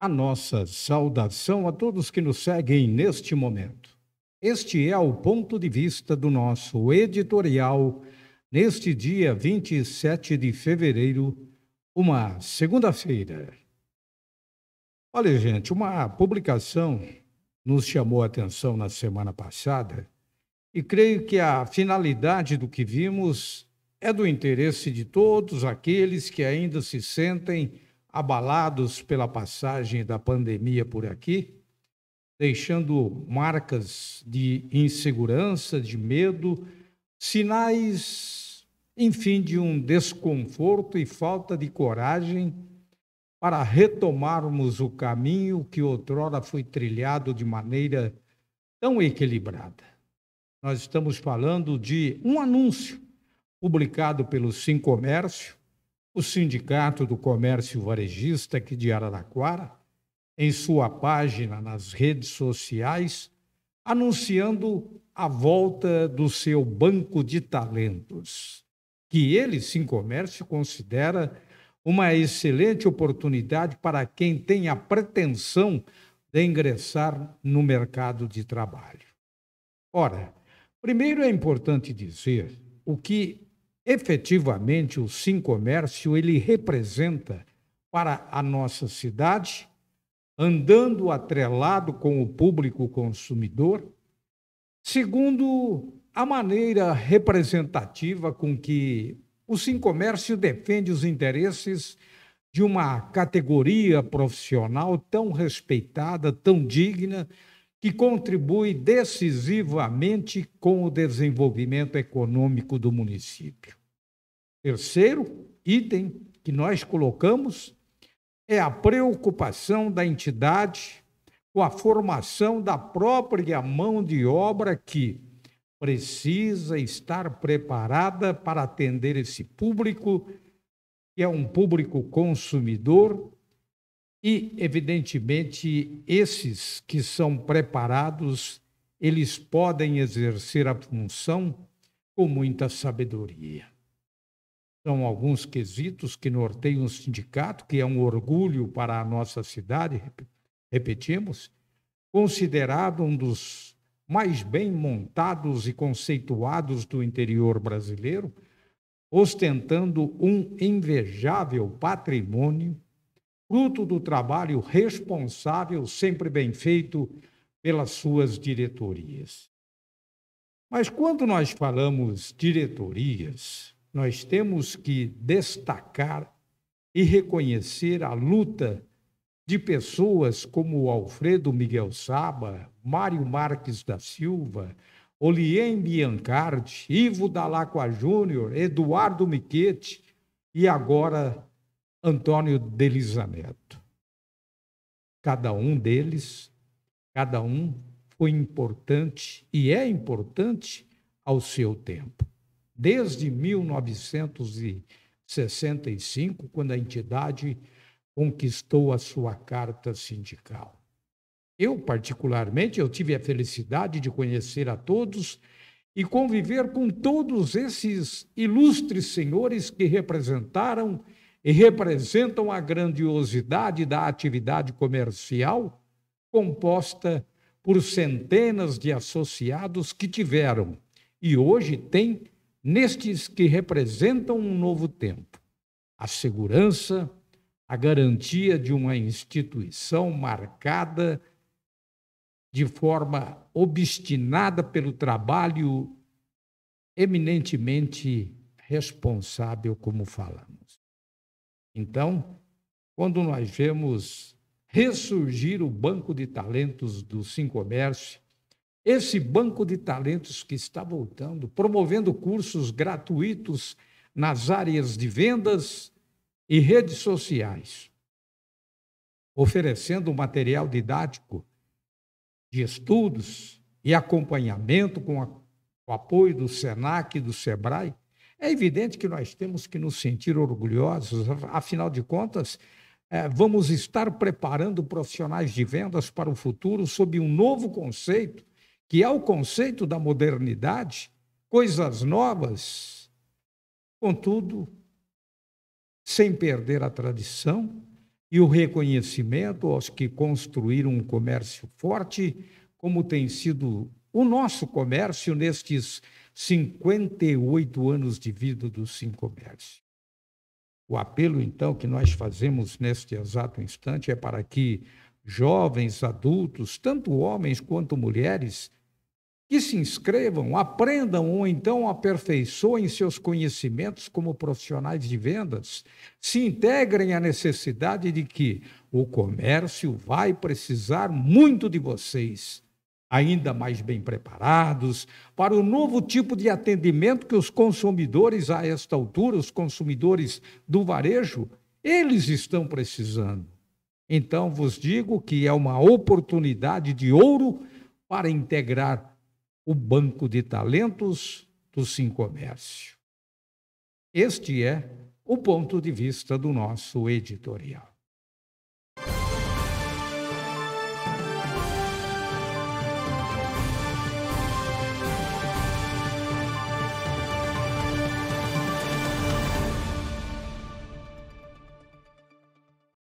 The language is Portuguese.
a nossa saudação a todos que nos seguem neste momento. Este é o ponto de vista do nosso editorial neste dia 27 de fevereiro, uma segunda-feira. Olha, gente, uma publicação nos chamou a atenção na semana passada e creio que a finalidade do que vimos é do interesse de todos aqueles que ainda se sentem abalados pela passagem da pandemia por aqui, deixando marcas de insegurança, de medo, sinais, enfim, de um desconforto e falta de coragem para retomarmos o caminho que outrora foi trilhado de maneira tão equilibrada. Nós estamos falando de um anúncio publicado pelo Sim Comércio o Sindicato do Comércio Varejista aqui de Araraquara, em sua página nas redes sociais, anunciando a volta do seu banco de talentos, que ele, Sim Comércio, considera uma excelente oportunidade para quem tem a pretensão de ingressar no mercado de trabalho. Ora, primeiro é importante dizer o que efetivamente o Sim Comércio ele representa para a nossa cidade, andando atrelado com o público consumidor, segundo a maneira representativa com que o Sim Comércio defende os interesses de uma categoria profissional tão respeitada, tão digna, que contribui decisivamente com o desenvolvimento econômico do município. Terceiro item que nós colocamos é a preocupação da entidade com a formação da própria mão de obra que precisa estar preparada para atender esse público, que é um público consumidor, e, evidentemente, esses que são preparados, eles podem exercer a função com muita sabedoria. São alguns quesitos que norteiam o sindicato, que é um orgulho para a nossa cidade, repetimos, considerado um dos mais bem montados e conceituados do interior brasileiro, ostentando um invejável patrimônio, fruto do trabalho responsável, sempre bem feito pelas suas diretorias. Mas quando nós falamos diretorias, nós temos que destacar e reconhecer a luta de pessoas como Alfredo Miguel Saba, Mário Marques da Silva, Olien Biancardi, Ivo Dalacqua Júnior, Eduardo Miquete e agora Antônio Delisa Neto. Cada um deles, cada um foi importante e é importante ao seu tempo desde 1965, quando a entidade conquistou a sua carta sindical. Eu, particularmente, eu tive a felicidade de conhecer a todos e conviver com todos esses ilustres senhores que representaram e representam a grandiosidade da atividade comercial composta por centenas de associados que tiveram e hoje têm nestes que representam um novo tempo. A segurança, a garantia de uma instituição marcada de forma obstinada pelo trabalho eminentemente responsável, como falamos. Então, quando nós vemos ressurgir o banco de talentos do Sim Comércio, esse banco de talentos que está voltando, promovendo cursos gratuitos nas áreas de vendas e redes sociais, oferecendo material didático de estudos e acompanhamento com, a, o apoio do SENAC e do SEBRAE, é evidente que nós temos que nos sentir orgulhosos, afinal de contas, é, vamos estar preparando profissionais de vendas para o futuro sob um novo conceito que é o conceito da modernidade, coisas novas, contudo, sem perder a tradição e o reconhecimento aos que construíram um comércio forte, como tem sido o nosso comércio nestes 58 anos de vida do Sim Comércio. O apelo, então, que nós fazemos neste exato instante é para que jovens, adultos, tanto homens quanto mulheres, que se inscrevam, aprendam ou então aperfeiçoem seus conhecimentos como profissionais de vendas, se integrem à necessidade de que o comércio vai precisar muito de vocês, ainda mais bem preparados para o novo tipo de atendimento que os consumidores a esta altura, os consumidores do varejo, eles estão precisando. Então vos digo que é uma oportunidade de ouro para integrar o banco de talentos do Sim Comércio. Este é o ponto de vista do nosso editorial.